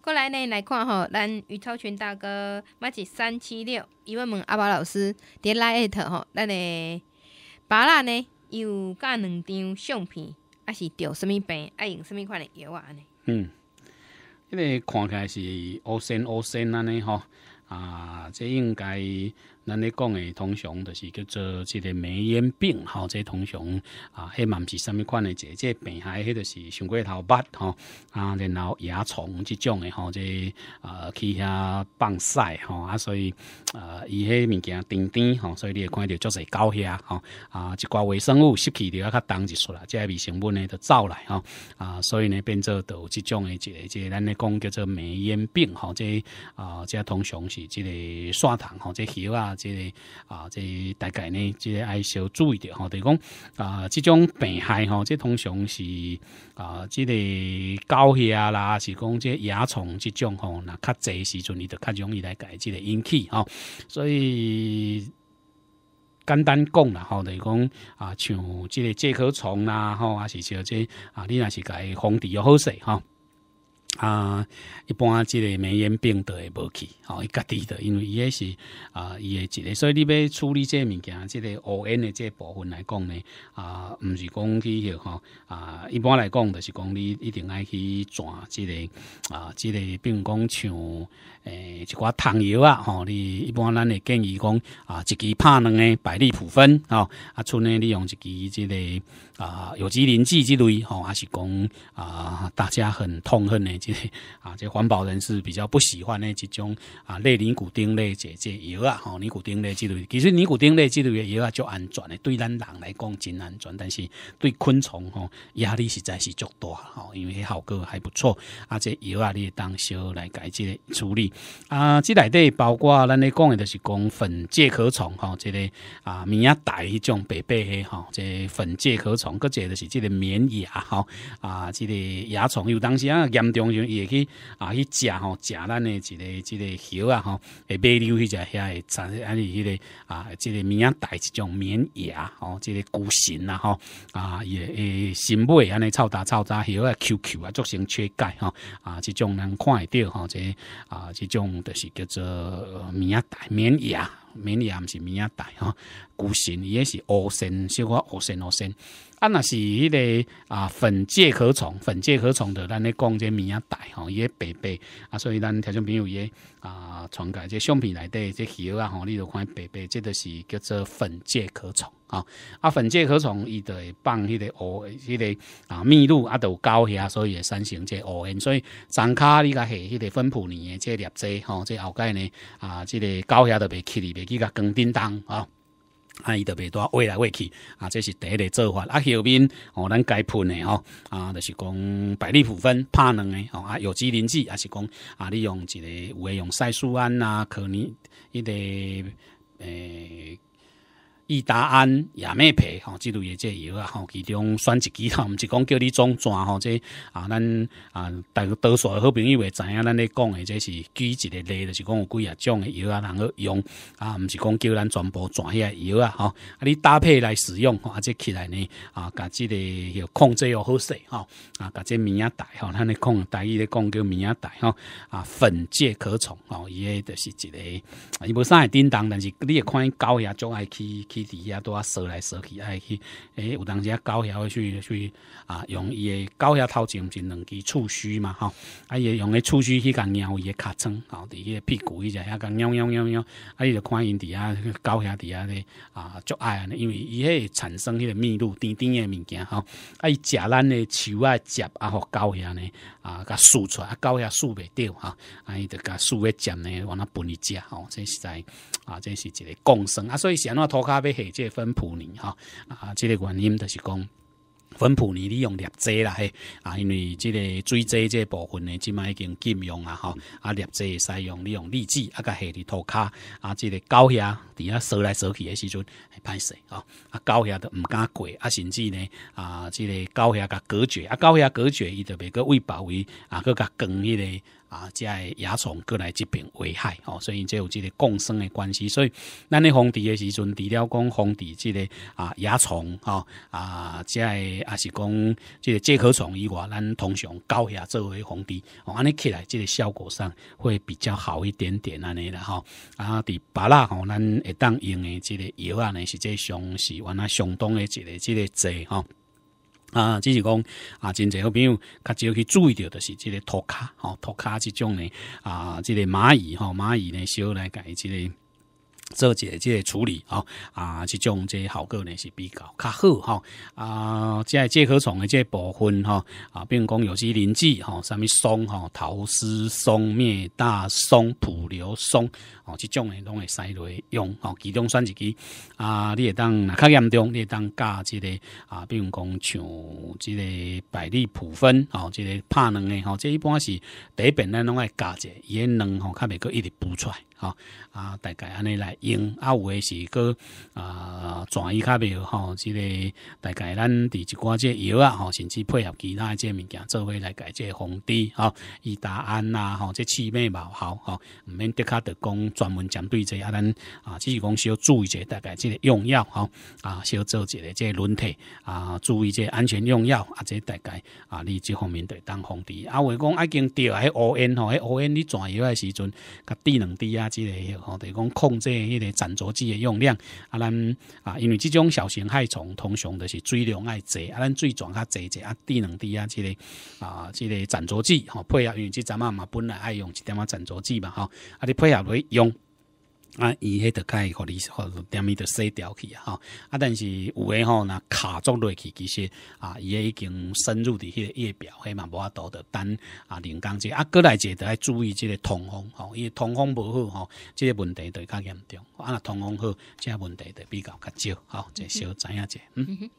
过来呢来看吼，咱余超群大哥，马吉三七六，伊要问阿宝老师，伫来一特吼，咱的爸啦呢，又加两张相片，啊是得什物病，爱用什物款的药啊呢？嗯，迄个看起来是乌身乌身安尼吼，啊，这应该。咱咧讲诶，通常就是叫做即个梅烟病，吼，即通常啊，嘛毋是甚物款诶，即即病害迄著是上过头发吼，啊，然后蚜虫即种诶，吼，即啊去遐放屎吼，啊，所以呃伊迄物件甜甜，吼，所以你会看到足侪狗遐，吼，啊，一寡微生物吸起了较重一出啦，即微生物呢著走来吼，啊，所以呢变做有即种诶即即咱咧讲叫做梅烟病吼，即啊即通常是即个刷糖吼，即虾啊。即个啊，即大概呢，即个爱小注意啲吼，等讲啊，即种病害吼，即通常是啊，即个高下啦，是讲即蚜虫即种吼，那较侪时阵，你就较容易来改即个引起吼，所以简单讲啦，吼，等讲啊，像即个介壳虫啦，吼，还是说即啊，你若是改防治又好势吼。啊，一般即个梅炎病的会无去，吼伊家己的，因为伊也是啊，伊诶一个，所以你要处理即个物件，即个 O 烟的这部分来讲呢，啊，毋是讲去吼啊，一般来讲就是讲你一定爱去转即个啊，个，比并讲像诶一寡汤药啊，吼你一般咱会建议讲啊，一支拍两诶百利普分吼，啊，剩呢你用一支即个啊有机磷剂之类吼，还是讲啊大家很痛恨的。即系啊，即环保人士比较不喜欢的一种啊，类尼古丁类即即药啊，吼，尼古丁类剂类，其实尼古丁类剂类嘢药啊，足安全的，对咱人来讲真安全，但是对昆虫吼压力实在是足大吼，因为效果还不错啊，即药啊，你当小来改决处理啊，即内底包括咱咧讲的，就是讲粉介壳虫吼，即个啊米蚜大迄种白白嘅吼，即粉介壳虫，佮即就是即个棉蚜吼啊，即个蚜虫又当时啊严重。也去啊去食吼，食咱的即个即个肉啊吼，也卖溜去食遐，产安尼迄个啊即个棉带即种棉牙吼，即个骨形啊吼啊也诶新买安尼臭大臭大，肉啊 Q Q 啊，做成缺钙吼啊即种能看到吼，即啊即种就是叫做棉带棉牙，棉牙唔是棉袋哈，骨形也是凹形，小可凹形凹形。啊，那是迄个啊粉介壳虫，粉介壳虫的，咱咧讲这物啊大吼，伊个白白啊，所以咱条件朋友也啊，从个这相片内底这鱼啊吼，你都看白白，这都是叫做粉介壳虫啊。啊，粉介壳虫伊会放迄个蚵，迄个啊蜜露啊都高遐，所以会生成这蚵所以长卡你甲下迄个分步年的这粒迹吼，这后盖呢啊，这个高些都袂起哩，袂去甲光叮当啊。啊，伊特袂多挖来挖去啊，这是第一个做法啊。后面哦，咱该喷的吼啊，就是讲百利普分拍两下吼啊，有机磷剂啊是讲啊，你用一个有诶用赛苏胺啊，可尼一个诶。伊答案也咩培吼，即类即个药啊，吼其中选一支吼，唔是讲叫你总专吼，即啊咱啊，大家多数好朋友会知影咱咧讲嘅，即是举一个例，就是讲有几啊种嘅药啊，通去用啊，唔是讲叫咱全部转遐药啊，吼，啊，你搭配来使用，啊，即起来呢啊，甲即个要控制又好势吼，啊，甲即米亚袋吼，咱咧讲大意咧讲叫米亚袋吼，啊，粉剂可从吼，伊诶就是一个，伊无啥会叮当，但是你会看伊狗压就爱去。去伫遐住啊踅来踅去爱去诶有当时狗晓诶属于属于啊用伊诶狗遐头前毋是两支触须嘛吼啊伊用诶触须去共猫伊诶尻川吼伫伊诶屁股伊就遐共猫猫猫猫啊伊就看因伫遐狗遐伫遐咧啊足爱安尼因为伊迄产生迄个密度甜甜诶物件吼啊伊食咱诶树啊汁啊互狗遐咧啊甲嗍出来啊狗遐嗍袂着啊伊就甲嗍诶汁咧分伊食吼这是在啊这是一个共生啊所以是安怎涂骹要下这个分普尼哈啊，这个原因就是讲。分普尼利用裂遮啦嘿，啊，因为即个水遮即个部分呢，即卖已经禁用啊吼，啊裂遮会使用利用荔枝啊甲下伫涂骹啊，即、个狗遐伫遐踅来踅去的时阵，会歹势吼，啊狗遐都毋敢过，啊甚至呢啊，即、个狗遐甲隔绝，啊狗遐隔绝伊特未个喂饱伊啊个甲更迄个。啊，即个蚜虫过来，这边危害哦，所以即有即个共生的关系。所以咱咧防治的时阵，除了讲防治即个啊蚜虫哦，啊即个也是讲即介壳虫以外，咱通常搞下作为防治，安尼起来即个效果上会比较好一点点安尼啦吼。啊，伫巴拉吼，咱会当用的即个药啊，呢是即上是完那上当的一个即个剂吼。啊，只是讲啊，真侪好朋友较少去注意到，就是即个涂骹吼，涂骹即种呢，啊，这个蚂蚁吼，蚂蚁呢，少来改这个。做这这处理啊啊，这种这效果呢是比较较好哈啊，在这壳虫的这部分哈啊，如讲有些磷剂哈，什么松哈、桃丝松、灭大松、普流松哦，这种呢都会使来用哦。其中选一支啊，你也当较严重，你也当加这个啊，如讲像这个百利普芬哦，这个怕冷的哦，这一般是第一本拢爱加者，也冷吼，较袂个一直补出来。啊，大概安尼来用啊，有诶是过啊转移卡病吼，即个大概咱伫一寡这药啊吼，甚至配合其他即个物件做伙来解这防治吼，伊答案呐吼，这气味无好吼，毋免得卡得讲专门针对这啊咱啊，只是讲小注意者大概即个用药吼啊，小做一个即个轮替啊，注意即安全用药，啊即大概啊你这方面得当防治啊，的讲已经钓喺乌烟吼，喺乌烟你转移诶时阵甲滴两滴啊。之个吼，等于讲控制迄个斩毒剂的用量，啊，咱啊，因为即种小型害虫通常都是水量爱侪，啊，咱水量较济者啊，低两低啊即个啊，即个斩毒剂，吼，配合，因为即阵啊嘛本来爱用一点仔斩毒剂嘛，吼，啊，你配合去用。啊，伊迄著较会互你互点伊著洗调去啊，吼啊，但是有诶吼，若卡作落去，其实啊，伊迄已经深入伫迄个叶表，迄嘛，无法度的等啊零工者，啊，过来者著爱注意即个通风，吼，伊诶通风无好吼，即个问题都较严重，啊，若通风好，即个问题都比较较少，吼，即小知影者，嗯。